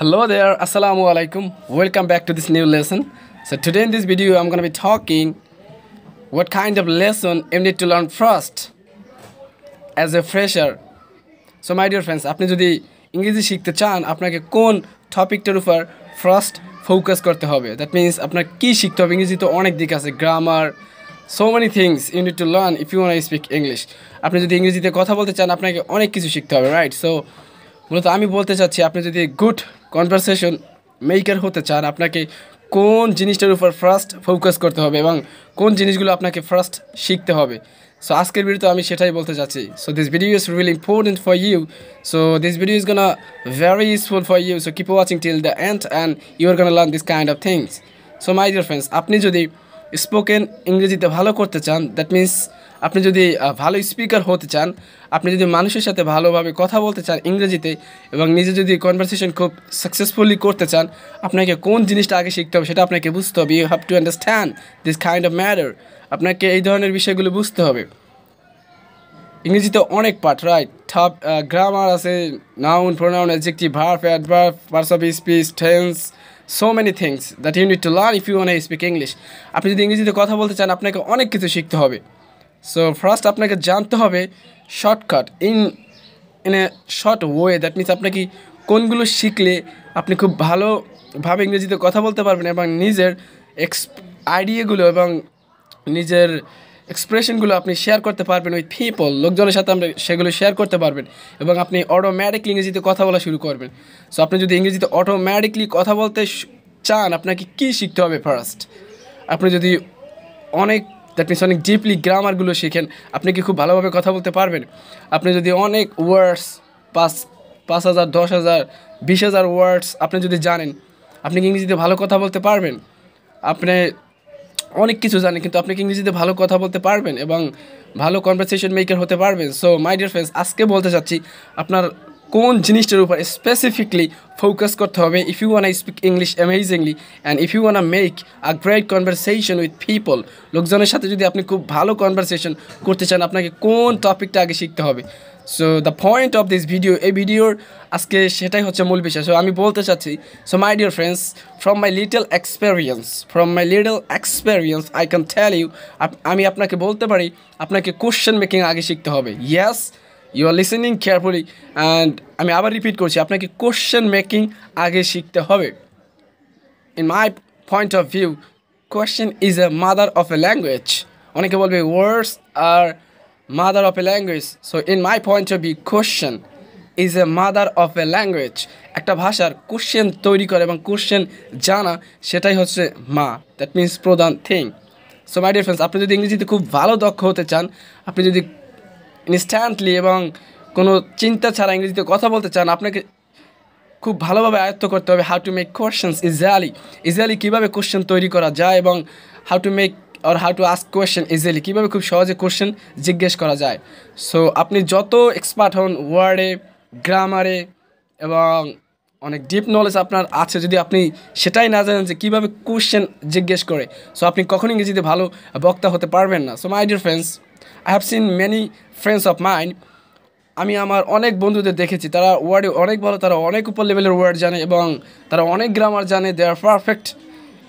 Hello there, Assalamu alaikum. Welcome back to this new lesson. So today in this video, I'm gonna be talking what kind of lesson you need to learn first as a fresher. So my dear friends, আপনি যদি ইংরেজি শিখতে চান আপনাকে কোন টপিকটার উপর first focus করতে হবে দ্যাট মিন্স আপনার কী শিখতে হবে ইংরেজি তো অনেক দিক আছে grammar so many things you need to learn if you want speak English আপনি যদি ইংরেজিতে কথা বলতে চান আপনাকে অনেক কিছু শিখতে হবে রাইট সো মূলত আমি বলতে চাচ্ছি আপনি যদি গুড কনভারসেশন মেকার হতে চান আপনাকে কোন জিনিসটার উপর ফার্স্ট ফোকাস করতে হবে এবং কোন জিনিসগুলো আপনাকে ফার্স্ট শিখতে হবে সো আজকের ভিডিওতে আমি সেটাই বলতে চাচ্ছি so this video is really important for you so this video is gonna very useful for you so keep watching till the end and you are gonna learn this kind of things so my dear friends আপনি যদি spoken ইংরেজিতে ভালো করতে চান that means আপনি যদি ভালো speaker হতে চান আপনি যদি মানুষের সাথে ভালোভাবে কথা বলতে চান ইংরেজিতে এবং নিজে যদি কনভারসেশন খুব সাকসেসফুলি করতে চান আপনাকে কোন জিনিসটা আগে শিখতে হবে সেটা আপনাকে বুঝতে হবে you have to understand this kind of matter আপনাকে এই ধরনের বিষয়গুলো বুঝতে হবে ইংরেজিতে অনেক পার্ট রাইট থাপ গ্রামার আছে noun pronoun adjective verb adverb parts of speech tense so many things that you need to learn if you want speak English আপনি যদি ইংরেজিতে কথা বলতে চান আপনাকে অনেক কিছু শিখতে হবে সো ফার্স্ট আপনাকে জানতে হবে shortcut in in a short way that means আপনাকে কোনগুলো শিখলে আপনি খুব ভালোভাবে ইংরেজিতে কথা বলতে পারবেন এবং নিজের এক্স আইডিয়াগুলো এবং নিজের এক্সপ্রেশনগুলো আপনি শেয়ার করতে পারবেন উইথ পিপল লোকজনের সাথে আপনি সেগুলো শেয়ার করতে পারবেন এবং আপনি অটোমেটিকলি ইংরেজিতে কথা বলা শুরু করবেন সো আপনি যদি ইংরেজিতে অটোম্যাটিকলি কথা বলতে চান আপনাকে কি শিখতে হবে ফার্স্ট আপনি যদি অনেক দ্যাট মিনস অনেক ডিপলি গ্রামারগুলো শিখেন আপনি কি খুব ভালোভাবে কথা বলতে পারবেন আপনি যদি অনেক ওয়ার্ডস পাঁচ পাঁচ হাজার দশ হাজার বিশ হাজার ওয়ার্ডস আপনি যদি জানেন আপনি কি ইংরেজিতে ভালো কথা বলতে পারবেন আপনি অনেক কিছু জানি কিন্তু আপনি কি ইংরেজিতে ভালো কথা বলতে পারবেন এবং ভালো কনভারসেশন মেকার হতে পারবেন সো মাই ডিয়ার ফ্রেন্ডস আজকে বলতে চাচ্ছি আপনার কোন জিনিসটার উপর স্পেসিফিকলি ফোকাস করতে হবে if you I speak English amazingly and if you uh make a great conversation with people লোকজনের সাথে যদি আপনি খুব ভালো কনভারসেশন করতে চান আপনাকে কোন টপিকটা আগে শিখতে হবে so the point of this video এই ভিডিওর আজকে সেটাই হচ্ছে মূল বিষয় সো আমি বলতে চাচ্ছি so my dear friends from my little experience from my little experience I can tell you আমি আপনাকে বলতে পারি আপনাকে কোশ্চেন মেকিং আগে শিখতে হবে yes you are listening carefully and আমি আবার রিপিট করছি আপনাকে কোশ্চেন মেকিং আগে শিখতে হবে in my point of view question is a mother of a language অনেকে বলবে ওয়ার্ডস আর mother of a language so in my point of view question is a mother of a language একটা ভাষার question তৈরি করে এবং question জানা সেটাই হচ্ছে মা দ্যাট মিন্স প্রধান thing so my dear friends আপনি যদি ইংরেজিতে খুব ভালো দক্ষ হতে চান আপনি যদি ইনস্ট্যান্টলি এবং কোনো চিন্তা ছাড়া ইংরেজিতে কথা বলতে চান আপনাকে খুব ভালোভাবে আয়ত্ত করতে হবে how to make questions easily easily কীভাবে কোশ্চেন তৈরি করা যায় এবং how to make or how to ask question easily কীভাবে খুব সহজে কোয়েশ্চেন জিজ্ঞেস করা যায় সো আপনি যত এক্সপার্ট হন ওয়ার্ডে গ্রামারে এবং অনেক ডিপ নলেজ আপনার আছে যদি আপনি সেটাই না জানেন যে কীভাবে কোয়েশ্চেন জিজ্ঞেস করে সো আপনি কখন ইংরেজিতে ভালো বক্তা হতে পারবেন না so my dear friends I have seen many friends of mind আমি আমার অনেক বন্ধুদের দেখেছি তারা ওয়ার্ডে অনেক ভালো তারা অনেক উপর লেভেলের ওয়ার্ড জানে এবং তারা অনেক গ্রামার জানে they are perfect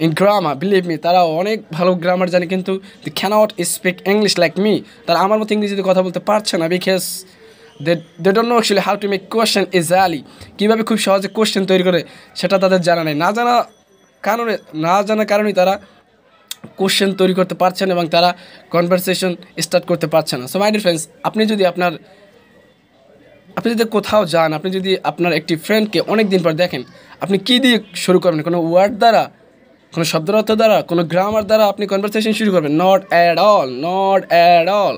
in grammar believe me তারা অনেক ভালো গ্রামার জানে কিন্তু they can't speak English like me তারা আমার মতো ইংরেজিতে কথা বলতে পারছে না because they they don't know actually how to make question easily কীভাবে খুব সহজে কোয়েশ্চেন তৈরি করে সেটা তাদের জানা নেই না জানা কারণে না জানার কারণেই তারা কোশ্চেন তৈরি করতে পারছেন এবং তারা কনভারসেশন স্টার্ট করতে পারছে না সো মাই ডিয়ার ফ্রেন্ডস আপনি যদি আপনার আপনি যদি কোথাও যান আপনি যদি আপনার একটি ফ্রেন্ডকে অনেক দিন পর দেখেন আপনি কী দিয়ে শুরু করবেন কোনো ওয়ার্ড দ্বারা কোনো শব্দের অর্থ দ্বারা কোনো গ্রামার দ্বারা আপনি কনভারসেশন শুরু করবেন not at all not at all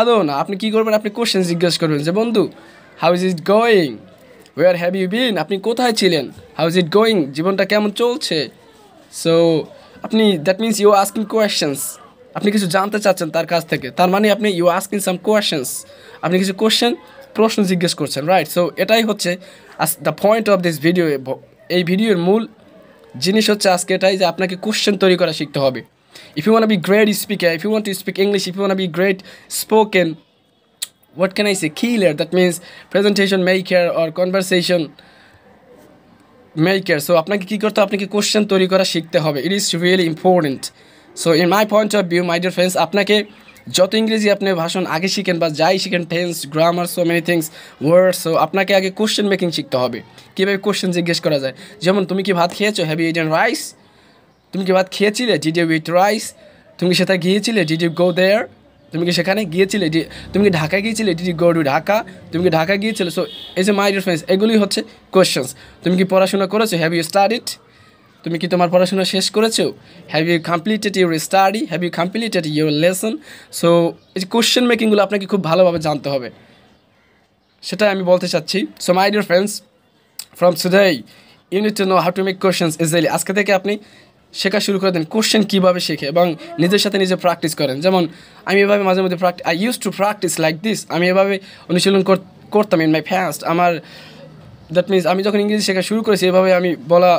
আদৌ না আপনি কী করবেন আপনি কোশ্চেন জিজ্ঞেস করবেন যে বন্ধু how is it going where have you been আপনি কোথায় ছিলেন হাউ ইজ ইট গোয়িং জীবনটা কেমন চলছে সো আপনি that means you asking questions আপনি কিছু জানতে চাচ্ছেন তার কাছ থেকে তার মানে আপনি ইউ আস্কিং সাম কোয়েশ্চেন্স আপনি কিছু কোয়েশ্চেন প্রশ্ন জিজ্ঞেস করছেন রাইট সো এটাই হচ্ছে the point of this video এই ভিডিওর মূল জিনিস হচ্ছে আজকে এটাই যে আপনাকে কোশ্চেন তৈরি করা শিখতে হবে if you want be great speaker if you want to speak English if you want be great spoken what can I say killer that means presentation maker or conversation maker so আপনাকে কী করতে হবে আপনাকে question তৈরি করা শিখতে হবে it is really important so in my point of view my dear friends আপনাকে যত ইংরেজি আপনি ভাষণ আগে শিখেন বা যাই শিখেন tense grammar so many things words so আপনাকে আগে কোশ্চেন মেকিং শিখতে হবে কীভাবে কোশ্চেন জিজ্ঞেস করা যায় যেমন তুমি কি ভাত খেয়েছো হ্যাভি ইডেন রাইস তুমি কি ভাত খেয়েছিলে ডিড ইউ উইথ রাইস তুমি কি সেটা গিয়েছিলে ডিড ইউ গো দেয়ার তুমি কি সেখানে গিয়েছিলে তুমি কি ঢাকা গিয়েছিলে did you go to Dhaka তুমি কি ঢাকা গিয়েছিলে সো এই যে মাই ডিফারেন্স এগুলি হচ্ছে কোয়েশ্চেন্স তুমি কি পড়াশোনা করেছো হ্যাভ ইউ স্টাডিড তুমি কি তোমার পড়াশোনা শেষ করেছো have you completed your study have you completed your lesson so এই যে কোশ্চেন মেকিংগুলো আপনাকে খুব ভালোভাবে জানতে হবে সেটাই আমি বলতে চাচ্ছি so my dear friends from সুদাই you need to know how to make questions easily আজকে থেকে আপনি শেখা শুরু করে দেন কোশ্চেন কীভাবে শেখে এবং নিজের সাথে নিজে প্র্যাকটিস করেন যেমন আমি এভাবে মাঝে মধ্যে practice I use to practice like this আমি এভাবে অনুশীলন করতাম ইন মাই ফ্যাস্ট আমার দ্যাট মিনস আমি যখন ইংরেজি শেখা শুরু করেছি এভাবে আমি বলা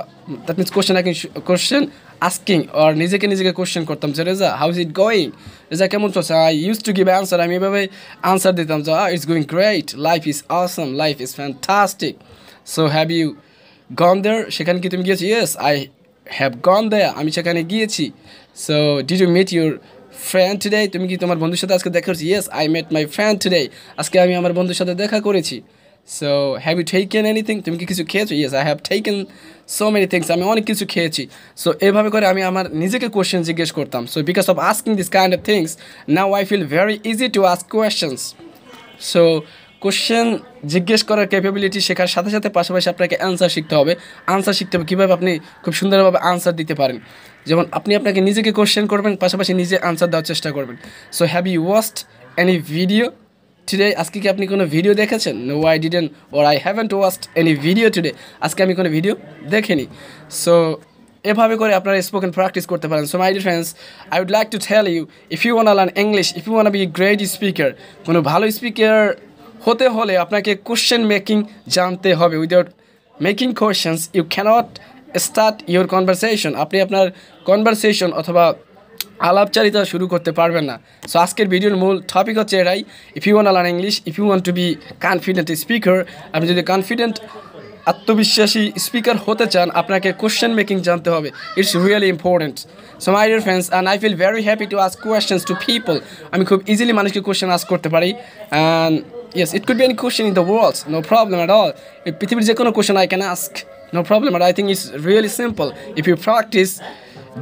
that means question asking question asking আর নিজেকে নিজেকে কোশ্চেন করতাম যে Reza how is it going Reza কেমন চলছে I use to give answer আমি এভাবে আনসার দিতাম যে it's going great life is awesome life is fantastic so have you gone there সেখানে কি তুমি গিয়েছো ইয়েস আই হ্যাভ গন দেয়া আমি সেখানে গিয়েছি so did you meet your friend today তুমি কি তোমার বন্ধুর সাথে আজকে দেখা করছি yes I met my friend today আজকে আমি আমার বন্ধুর সাথে দেখা করেছি so have you taken anything তুমি কি কিছু খেয়েছো yes I have taken so many things আমি অনেক কিছু খেয়েছি সো এভাবে করে আমি আমার নিজেকে কোয়েশ্চেন জিজ্ঞেস করতাম so because of asking this kind of things now I feel very easy to ask questions so question জিজ্ঞেস করার ক্যাপাবিলিটি শেখার সাথে সাথে পাশাপাশি আপনাকে অ্যান্সার শিখতে হবে আনসার শিখতে হবে কীভাবে আপনি খুব সুন্দরভাবে আনসার দিতে পারেন যেমন আপনি আপনাকে নিজেকে কোশ্চেন করবেন পাশাপাশি নিজে আনসার দেওয়ার চেষ্টা করবেন so have you watched any video today আজকে কি আপনি কোনো ভিডিও দেখেছেন no I didn't or I haven't watched any video today আজকে আমি কোনো ভিডিও দেখিনি সো এভাবে করে আপনারা স্পোকেন প্র্যাকটিস করতে পারেন so my dear friends I would like to tell you if you want learn English if you want be great speaker কোনো ভালো স্পিকার হতে হলে আপনাকে কোশ্চেন মেকিং জানতে হবে without making questions you can't start your conversation আপনি আপনার conversation অথবা আলাপচারিতা শুরু করতে পারবেন না সো আজকের ভিডিওর মূল টপিক হচ্ছে এটাই if you want learn English if you want to be confident speaker আপনি যদি কনফিডেন্ট আত্মবিশ্বাসী স্পিকার হতে চান আপনাকে কোশ্চেন মেকিং জানতে হবে it's really important so my dear friends and I feel very happy to ask questions to people আমি খুব ইজিলি মানুষকে কোশ্চেন আস্ক করতে পারি and yes it could be any question in the world no problem at all পৃথিবীর যে কোনো কোশ্চেন I can ask no problem at I think it's really simple if you practice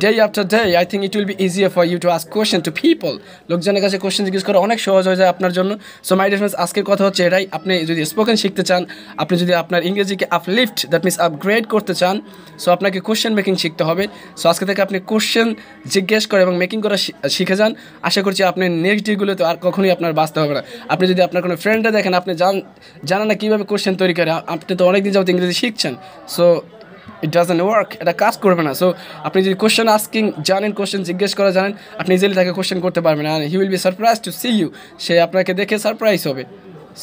day after day I think it will be easy for you to ask question to people লোকজনের কাছে question জিজ্ঞেস করা অনেক সহজ হয়ে যায় আপনার জন্য সো মাই ডিফারেন্স আজকের কথা হচ্ছে এটাই আপনি যদি স্পোকেন শিখতে চান আপনি যদি আপনার ইংরেজিকে আপলিফ্ট দ্যাট মিনস আপগ্রেড করতে চান সো আপনাকে কোয়েশ্চেন মেকিং শিখতে হবে সো আজকে থেকে আপনি কোয়েশ্চেন জিজ্ঞেস করে এবং মেকিং করা শিখে যান আশা করছি আপনি নেক্সট ডেগুলো তো আর কখনোই আপনার বাঁচতে হবে না আপনি যদি আপনার কোনো ফ্রেন্ডে দেখেন আপনি জান জানা না কীভাবে কোয়েশ্চেন তৈরি করে আপনি তো অনেক দিন যাবত ইংরেজি শিখছেন সো ইট ডাজেন্ট ওয়ার্ক এটা কাজ করবে না সো আপনি যদি কোশ্চেন আস্কিং জানেন কোশ্চেন জিজ্ঞেস করা জানেন আপনি ইজিলি তাকে কোশ্চেন করতে পারবেন আর he will be surprise to see you সে আপনাকে দেখে সারপ্রাইজ হবে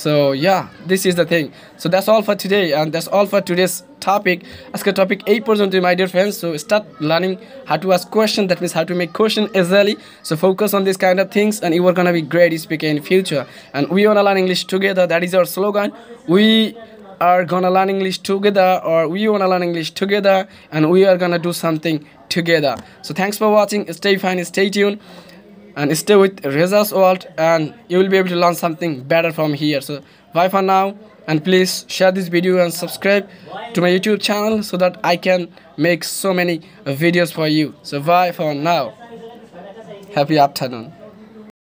so yeah this is the thing so that's all for today and that's all for today's topic আজকে টপিক এই পর্যন্তই my dear friends so start learning how to ask question that means how to make question easily so focus on this kind of things and you are can be great speak in future and we want learn English together that is our slogan we are gonna learn English together or we wanna learn English together and we are gonna do something together. So thanks for watching. Stay fine, stay tuned and stay with Reza's World and you will be able to learn something better from here. So bye for now and please share this video and subscribe to my YouTube channel so that I can make so many videos for you. So bye for now. Happy afternoon.